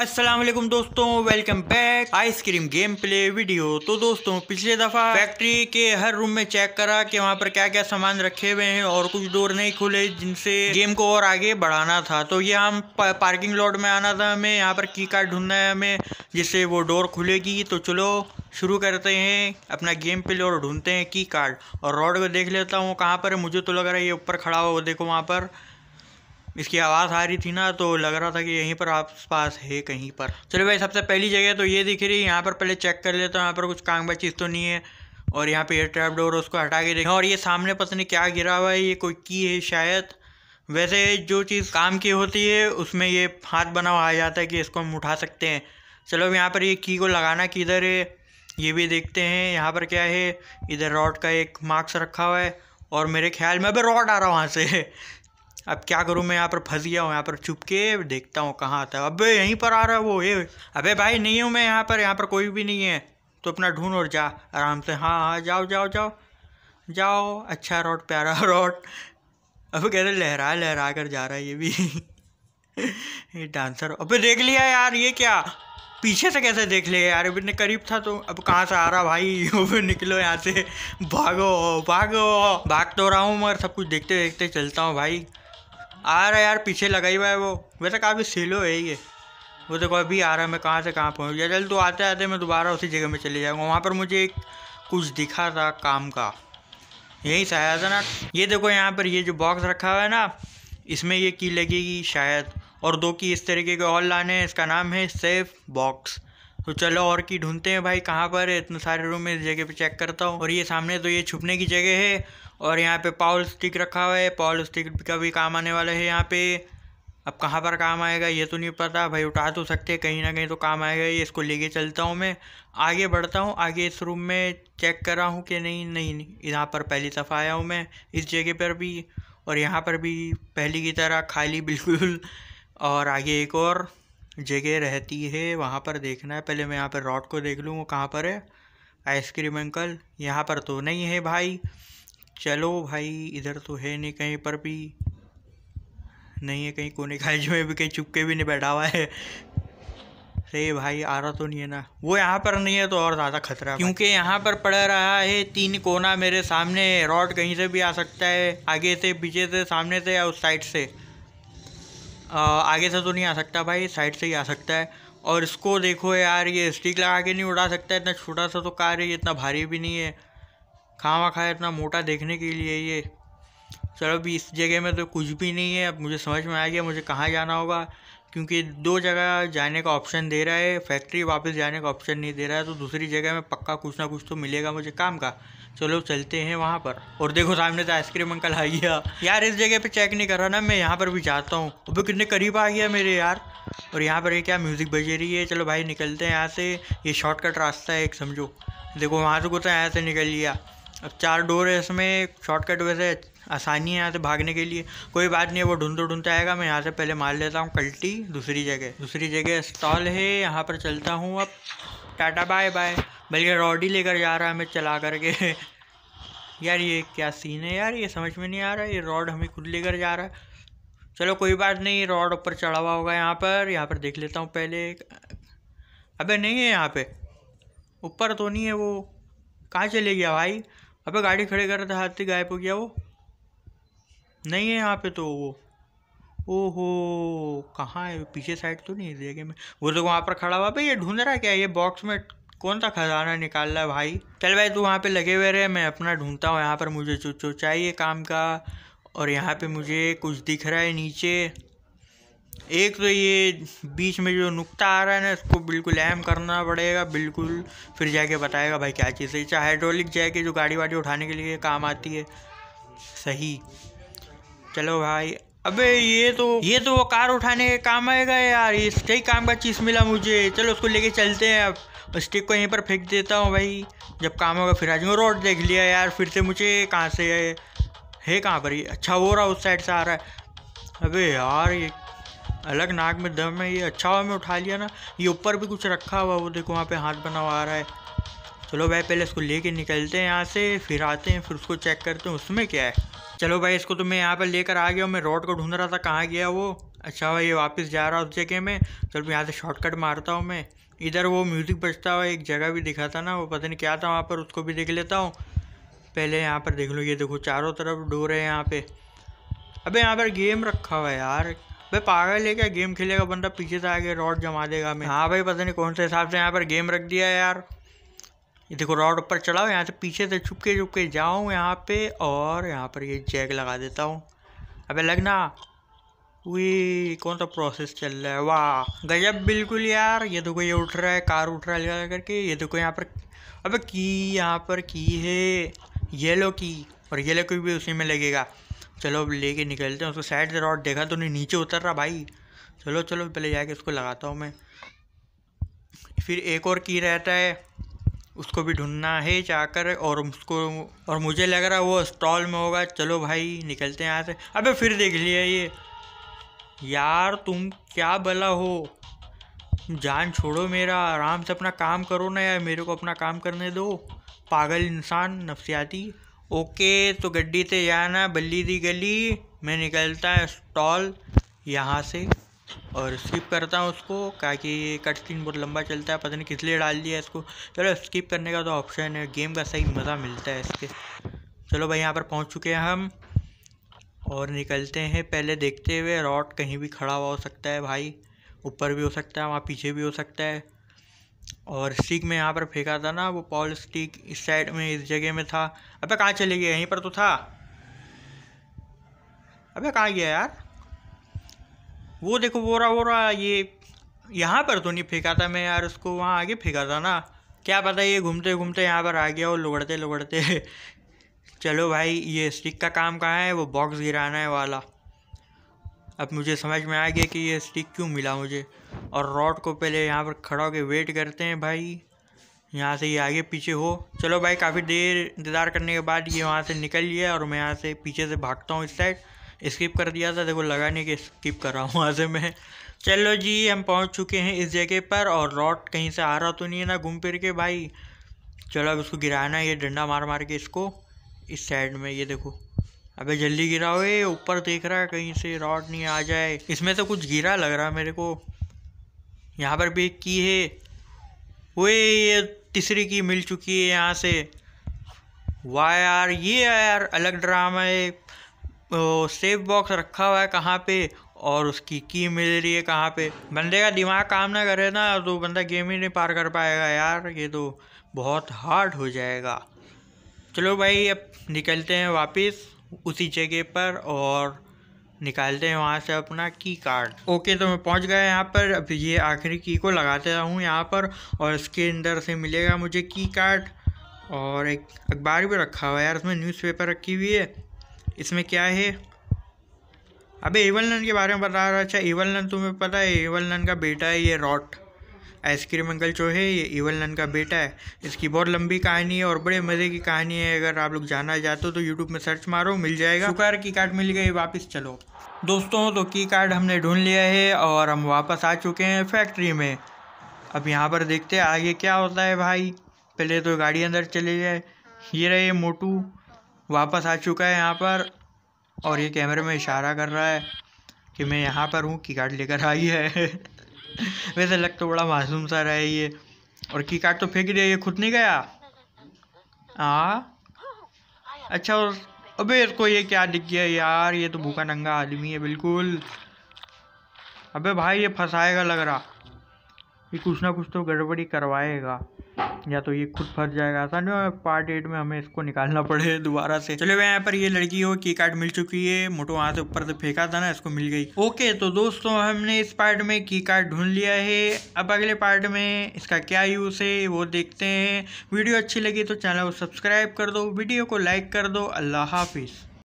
असलम दोस्तों welcome back ice cream game play video तो दोस्तों पिछले दफ़ा फैक्ट्री के हर रूम में चेक करा कि वहाँ पर क्या क्या सामान रखे हुए हैं और कुछ डोर नहीं खुले जिनसे गेम को और आगे बढ़ाना था तो ये हम पार्किंग लॉट में आना था हमें यहाँ पर की कार्ड ढूंढना है हमें जिससे वो डोर खुलेगी तो चलो शुरू करते हैं अपना गेम प्ले और ढूंढते हैं की कार्ड और रोड को देख लेता हूँ कहाँ पर मुझे तो लग रहा है ये ऊपर खड़ा हो देखो वहाँ पर इसकी आवाज़ आ रही थी ना तो लग रहा था कि यहीं पर आस पास है कहीं पर चलो भाई सबसे पहली जगह तो ये दिख रही है यहाँ पर पहले चेक कर लेता हूँ यहाँ पर कुछ कांगबा चीज़ तो नहीं है और यहाँ पे एयर ट्रैप डोर उसको हटा के देखा और ये सामने पता नहीं क्या गिरा हुआ है ये कोई की है शायद वैसे जो चीज़ काम की होती है उसमें ये हाथ बना हुआ आ जाता है कि इसको हम उठा सकते हैं चलो अब यहाँ पर ये की को लगाना किधर है ये भी देखते हैं यहाँ पर क्या है इधर रॉड का एक मार्क्स रखा हुआ है और मेरे ख्याल में अभी रॉड आ रहा वहाँ से अब क्या करूँ मैं यहाँ पर फंस गया हूँ यहाँ पर चुप के देखता हूँ कहाँ आता है अबे यहीं पर आ रहा है वो ये अबे भाई नहीं हूँ मैं यहाँ पर यहाँ पर कोई भी नहीं है तो अपना ढूंढ और जा आराम से हाँ हाँ जाओ जाओ जाओ जाओ अच्छा रोड प्यारा रोड अब कह रहे लहरा लहरा कर जा रहा है ये भी ये डांसर अबे देख लिया यार ये क्या पीछे से कैसे देख लिया यार अभी करीब था तो अब कहाँ से आ रहा भाई फिर निकलो यहाँ से भागो भागो भाग तो रहा हूँ मगर सब कुछ देखते देखते चलता हूँ भाई आ रहा यार पीछे लगाई हुआ है वो वैसे काफ़ी सिलो है ये वो देखो अभी आ रहा है मैं कहाँ से कहाँ पहुँच गया चल तो आते आते मैं दोबारा उसी जगह में चले जाऊँगा वहाँ पर मुझे एक कुछ दिखा था काम का यही शायद है ना ये देखो यहाँ पर ये जो बॉक्स रखा हुआ है ना इसमें ये की लगेगी शायद और दो की इस तरीके के और लाने हैं इसका नाम है सेफ बॉक्स तो चलो और की ढूंढते हैं भाई कहाँ पर है इतने सारे रूम में इस जगह पे चेक करता हूँ और ये सामने तो ये छुपने की जगह है और यहाँ पे पाउल स्टिक रखा हुआ है पाउल स्टिक का भी काम आने वाला है यहाँ पे अब कहाँ पर काम आएगा ये तो नहीं पता भाई उठा तो सकते कहीं ना कहीं तो काम आएगा ये इसको लेके चलता हूँ मैं आगे बढ़ता हूँ आगे इस रूम में चेक कर रहा हूँ कि नहीं नहीं, नहीं। यहाँ पर पहली दफ़ा आया हूँ मैं इस जगह पर भी और यहाँ पर भी पहली की तरह खाली बिल्कुल और आगे एक और जगह रहती है वहाँ पर देखना है पहले मैं यहाँ पर रॉड को देख लूँ वो कहाँ पर है आइसक्रीम अंकल यहाँ पर तो नहीं है भाई चलो भाई इधर तो है नहीं कहीं पर भी नहीं है कहीं कोने खाइज जो भी कहीं चुपके भी नहीं बैठा हुआ है अरे भाई आ रहा तो नहीं है ना वो यहाँ पर नहीं है तो और ज़्यादा खतरा क्योंकि यहाँ पर पड़ रहा है तीन कोना मेरे सामने रॉड कहीं से भी आ सकता है आगे से पीछे से सामने से या उस साइड से आ, आगे से तो नहीं आ सकता भाई साइड से ही आ सकता है और इसको देखो यार ये स्टिक लगा के नहीं उड़ा सकता इतना छोटा सा तो कार है इतना भारी भी नहीं है खावा खाया इतना मोटा देखने के लिए ये चलो अभी इस जगह में तो कुछ भी नहीं है अब मुझे समझ में आ गया मुझे कहाँ जाना होगा क्योंकि दो जगह जाने का ऑप्शन दे रहा है फैक्ट्री वापस जाने का ऑप्शन नहीं दे रहा है तो दूसरी जगह में पक्का कुछ ना कुछ तो मिलेगा मुझे काम का चलो चलते हैं वहाँ पर और देखो सामने से आइसक्रीम अंकल आ गया यार इस जगह पे चेक नहीं कर रहा ना मैं यहाँ पर भी जाता हूँ अभी कितने करीब आ गया मेरे यार और यहाँ पर ये क्या म्यूज़िक बजे रही है चलो भाई निकलते हैं यहाँ से ये शॉर्टकट रास्ता है एक समझो देखो वहाँ से कुछ तो यहाँ से निकल लिया अब चार डोर है इसमें शॉर्टकट वैसे आसानी है यहाँ से भागने के लिए कोई बात नहीं है वो ढूंढते ढूंढते आएगा मैं यहाँ से पहले मार लेता हूँ कल्टी दूसरी जगह दूसरी जगह स्टॉल है यहाँ पर चलता हूँ अब टाटा बाय बाय बल्कि रॉडी लेकर जा रहा है हमें चला करके यार ये क्या सीन है यार ये समझ में नहीं आ रहा ये रॉड हमें खुद लेकर जा रहा है चलो कोई बात नहीं रॉड ऊपर चढ़ा हुआ होगा यहाँ पर यहाँ पर देख लेता हूँ पहले अबे नहीं है यहाँ पे ऊपर तो नहीं है वो कहाँ चले गया भाई अबे तो गाड़ी खड़ी कर रहा था हाथी गायब हो गया वो नहीं है यहाँ पे तो वो ओहो कहाँ है पीछे साइड तो नहीं देखे मैं वो तो वहाँ पर खड़ा हुआ भाई ये ढूंढ रहा क्या ये बॉक्स में कौन सा खजाना निकाल रहा है भाई चल भाई तू वहाँ पे लगे हुए रहे मैं अपना ढूंढता हूँ यहाँ पर मुझे चुचो चाहिए काम का और यहाँ पे मुझे कुछ दिख रहा है नीचे एक तो ये बीच में जो नुकता आ रहा है ना इसको बिल्कुल एम करना पड़ेगा बिल्कुल फिर जाके बताएगा भाई क्या चीज़ है चाहे हाइड्रोलिक जाके जो गाड़ी वाड़ी उठाने के लिए काम आती है सही चलो भाई अबे ये तो ये तो वो कार उठाने के काम आएगा यार ये सही काम का चीज़ मिला मुझे चलो उसको लेके चलते हैं अब स्टिक को यहीं पर फेंक देता हूँ भाई जब काम होगा फिर आज रोड देख लिया यार फिर से मुझे कहाँ से है, है कहाँ पर ये अच्छा हो रहा उस साइड से आ रहा है अबे यार ये अलग नाग में दम है ये अच्छा हुआ मैं उठा लिया ना ये ऊपर भी कुछ रखा हुआ वो देखो वहाँ पे हाथ बना हुआ आ रहा है चलो भाई पहले इसको लेके निकलते हैं यहाँ से फिर आते हैं फिर उसको चेक करते हैं उसमें क्या है चलो भाई इसको तो मैं यहाँ पर लेकर आ गया हूँ मैं रोड को ढूंढ रहा था कहाँ गया वो अच्छा भाई ये वापस जा रहा उस जगह में चलो यहाँ से शॉर्टकट मारता हूँ मैं इधर वो म्यूज़िक बजता हुआ एक जगह भी दिखा था ना वो पता नहीं क्या था वहाँ पर उसको भी देख लेता हूँ पहले यहाँ पर देख लो ये देखो चारों तरफ डोर है यहाँ पे अबे यहाँ पर गेम रखा हुआ है यार भाई पागल है क्या गेम खेलेगा बंदा पीछे से आगे रॉड जमा देगा मैं हाँ भाई पता नहीं कौन से हिसाब से यहाँ पर गेम रख दिया यार ये देखो रॉड ऊपर चढ़ाओ यहाँ से पीछे से छुपके चुपके जाऊँ यहाँ पे और यहाँ पर ये जैक लगा देता हूँ अबे लगना वे कौन सा प्रोसेस चल रहा है वाह गजब बिल्कुल यार ये देखो ये उठ रहा है कार उठ रहा है लगा करके ये देखो यहाँ पर अबे की यहाँ पर की है येलो की और येलो की भी उसी में लगेगा चलो अब लेके निकलते हैं उसको साइड से रॉड देखा तो नहीं नीचे उतर रहा भाई चलो चलो पहले जाके उसको लगाता हूँ मैं फिर एक और की रहता है उसको भी ढूंढना है जाकर और उसको और मुझे लग रहा है वो स्टॉल में होगा चलो भाई निकलते हैं यहाँ से अबे फिर देख लिया ये यार तुम क्या भला हो जान छोड़ो मेरा आराम से अपना काम करो ना यार मेरे को अपना काम करने दो पागल इंसान नफसियाती ओके तो गड्डी से जाना बल्ली दी गली मैं निकलता है स्टॉल यहाँ से और स्किप करता हूँ उसको क्या कि कट स्क्रीन बहुत लंबा चलता है पता नहीं किस लिए डाल दिया इसको चलो स्किप करने का तो ऑप्शन है गेम का सही मज़ा मिलता है इसके चलो भाई यहाँ पर पहुँच चुके हैं हम और निकलते हैं पहले देखते हुए रॉड कहीं भी खड़ा हुआ हो सकता है भाई ऊपर भी हो सकता है वहाँ पीछे भी हो सकता है और स्टिक में यहाँ पर फेंका था ना वो पॉल स्टिक इस साइड में इस जगह में था अबे कहाँ चले गए यहीं पर तो था अबे कहाँ गया यार वो देखो वो रहा वो रहा ये यहाँ पर तो नहीं फेंका था मैं यार उसको वहाँ आगे फेंका था ना क्या पता ये घूमते घूमते यहाँ पर आ गया और लुगड़ते लुगड़ते चलो भाई ये स्टिक का काम कहाँ है वो बॉक्स गिराना है वाला अब मुझे समझ में आ गया कि ये स्टिक क्यों मिला मुझे और रॉड को पहले यहाँ पर खड़ा होकर वेट करते हैं भाई यहाँ से ये आगे पीछे हो चलो भाई काफ़ी देर इंतज़ार करने के बाद ये वहाँ से निकल लिया और मैं यहाँ से पीछे से भागता हूँ इस साइड स्किप कर दिया था देखो लगा नहीं कि स्किप कर रहा हूँ वहाँ से मैं चलो जी हम पहुँच चुके हैं इस जगह पर और रॉड कहीं से आ रहा तो नहीं है ना घूम फिर के भाई चलो अब इसको गिराना ये डंडा मार मार के इसको इस साइड में ये देखो अबे जल्दी गिराओ ये ऊपर देख रहा है कहीं से रॉड नहीं आ जाए इसमें तो कुछ गिरा लग रहा है मेरे को यहाँ पर भी एक की है वे ये तीसरी की मिल चुकी है यहाँ से वाह यार ये यार अलग ड्रामा है सेफ बॉक्स रखा हुआ है कहाँ पे और उसकी की मिल रही है कहाँ पे बंदे का दिमाग काम ना करे ना तो बंदा गेम ही नहीं पार कर पाएगा यार ये तो बहुत हार्ड हो जाएगा चलो भाई अब निकलते हैं वापस उसी जगह पर और निकालते हैं वहाँ से अपना की कार्ड ओके तो मैं पहुँच गया यहाँ पर अब ये आखिरी की को लगाते रहूँ यहाँ पर और इसके अंदर से मिलेगा मुझे की कार्ड और एक अखबार भी रखा हुआ है यार इसमें न्यूज़पेपर रखी हुई है इसमें क्या है अबे एवल नन के बारे में बता रहा अच्छा एवल नन तुम्हें पता है एवल नन का बेटा है ये रॉट आइसक्रीम अंकल जो है ये एवल नन का बेटा है इसकी बहुत लंबी कहानी है और बड़े मज़े की कहानी है अगर आप लोग जाना चाहते हो तो यूट्यूब में सर्च मारो मिल जाएगा शुक्र की कार्ड मिल गई वापस चलो दोस्तों तो की कार्ड हमने ढूंढ लिया है और हम वापस आ चुके हैं फैक्ट्री में अब यहाँ पर देखते हैं आगे क्या होता है भाई पहले तो गाड़ी अंदर चले जाए ये रहे मोटू वापस आ चुका है यहाँ पर और ये कैमरे में इशारा कर रहा है कि मैं यहाँ पर हूँ की कार्ड लेकर आई है वैसे लग तो बड़ा मासूम सा रहा है ये और की कार्ड तो फेंक दिया ये खुद नहीं गया हाँ अच्छा और अबे इसको ये क्या दिख गया यार ये तो भूखा नंगा आदमी है बिल्कुल अबे भाई ये फंसाएगा लग रहा ये कुछ ना कुछ तो गड़बड़ी करवाएगा या तो ये खुद फंस जाएगा आसान में पार्ट एट में हमें इसको निकालना पड़े दोबारा से चले यहाँ पर ये लड़की हो की कार्ड मिल चुकी है मोटो वहां से ऊपर से फेंका था ना इसको मिल गई ओके तो दोस्तों हमने इस पार्ट में की कार्ड ढूंढ लिया है अब अगले पार्ट में इसका क्या यूज है वो देखते हैं वीडियो अच्छी लगी तो चैनल को सब्सक्राइब कर दो वीडियो को लाइक कर दो अल्लाह हाफिज़